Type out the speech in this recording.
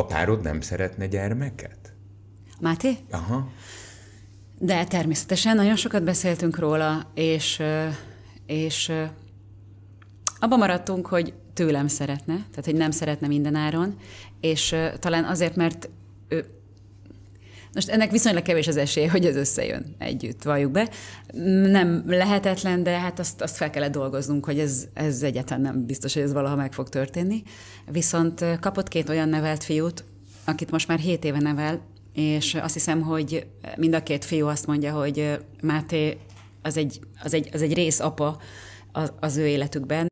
A párod nem szeretne gyermeket? Máté? Aha. De természetesen nagyon sokat beszéltünk róla, és, és abban maradtunk, hogy tőlem szeretne, tehát hogy nem szeretne mindenáron, és talán azért, mert ő, most ennek viszonylag kevés az esély, hogy ez összejön együtt, valljuk be. Nem lehetetlen, de hát azt, azt fel kellett dolgoznunk, hogy ez, ez egyáltalán nem biztos, hogy ez valaha meg fog történni. Viszont kapott két olyan nevelt fiút, akit most már hét éve nevel, és azt hiszem, hogy mind a két fiú azt mondja, hogy Máté az egy, az egy, az egy rész apa az, az ő életükben,